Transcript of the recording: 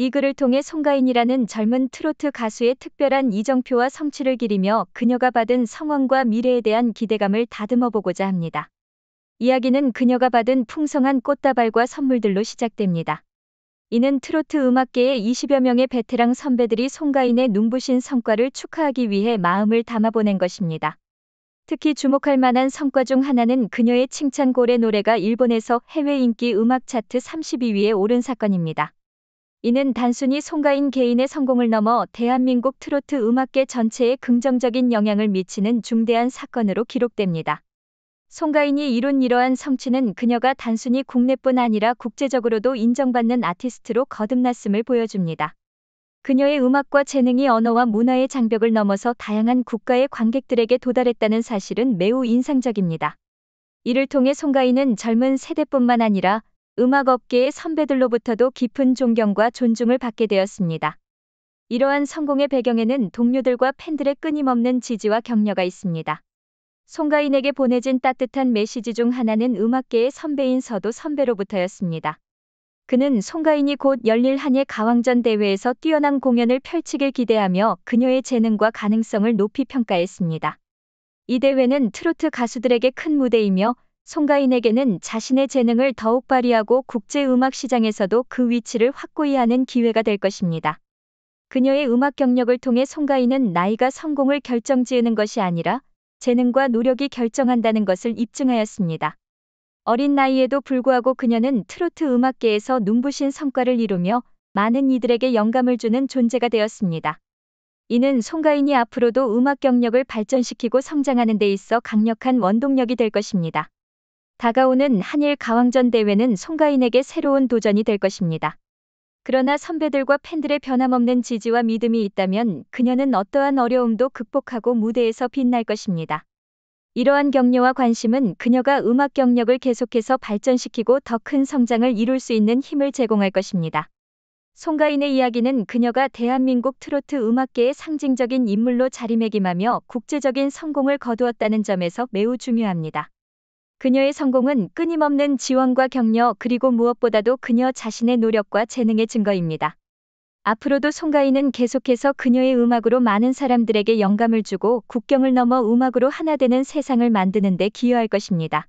이 글을 통해 송가인이라는 젊은 트로트 가수의 특별한 이정표와 성취를 기리며 그녀가 받은 성원과 미래에 대한 기대감을 다듬어 보고자 합니다. 이야기는 그녀가 받은 풍성한 꽃다발과 선물들로 시작됩니다. 이는 트로트 음악계의 20여 명의 베테랑 선배들이 송가인의 눈부신 성과를 축하하기 위해 마음을 담아보낸 것입니다. 특히 주목할 만한 성과 중 하나는 그녀의 칭찬골의 노래가 일본에서 해외 인기 음악 차트 32위에 오른 사건입니다. 이는 단순히 송가인 개인의 성공을 넘어 대한민국 트로트 음악계 전체에 긍정적인 영향을 미치는 중대한 사건으로 기록됩니다. 송가인이 이룬 이러한 성취는 그녀가 단순히 국내뿐 아니라 국제적으로도 인정받는 아티스트로 거듭났음을 보여줍니다. 그녀의 음악과 재능이 언어와 문화의 장벽을 넘어서 다양한 국가의 관객들에게 도달했다는 사실은 매우 인상적입니다. 이를 통해 송가인은 젊은 세대뿐만 아니라 음악업계의 선배들로부터도 깊은 존경과 존중을 받게 되었습니다. 이러한 성공의 배경에는 동료들과 팬들의 끊임없는 지지와 격려가 있습니다. 송가인에게 보내진 따뜻한 메시지 중 하나는 음악계의 선배인 서도 선배로부터였습니다. 그는 송가인이 곧 열릴 한일 가왕전 대회에서 뛰어난 공연을 펼치길 기대하며 그녀의 재능과 가능성을 높이 평가했습니다. 이 대회는 트로트 가수들에게 큰 무대이며 송가인에게는 자신의 재능을 더욱 발휘하고 국제 음악 시장에서도 그 위치를 확고히 하는 기회가 될 것입니다. 그녀의 음악 경력을 통해 송가인은 나이가 성공을 결정지으는 것이 아니라 재능과 노력이 결정한다는 것을 입증하였습니다. 어린 나이에도 불구하고 그녀는 트로트 음악계에서 눈부신 성과를 이루며 많은 이들에게 영감을 주는 존재가 되었습니다. 이는 송가인이 앞으로도 음악 경력을 발전시키고 성장하는 데 있어 강력한 원동력이 될 것입니다. 다가오는 한일 가왕전 대회는 송가인에게 새로운 도전이 될 것입니다. 그러나 선배들과 팬들의 변함없는 지지와 믿음이 있다면 그녀는 어떠한 어려움도 극복하고 무대에서 빛날 것입니다. 이러한 격려와 관심은 그녀가 음악 경력을 계속해서 발전시키고 더 큰 성장을 이룰 수 있는 힘을 제공할 것입니다. 송가인의 이야기는 그녀가 대한민국 트로트 음악계의 상징적인 인물로 자리매김하며 국제적인 성공을 거두었다는 점에서 매우 중요합니다. 그녀의 성공은 끊임없는 지원과 격려 그리고 무엇보다도 그녀 자신의 노력과 재능의 증거입니다. 앞으로도 송가인은 계속해서 그녀의 음악으로 많은 사람들에게 영감을 주고 국경을 넘어 음악으로 하나 되는 세상을 만드는 데 기여할 것입니다.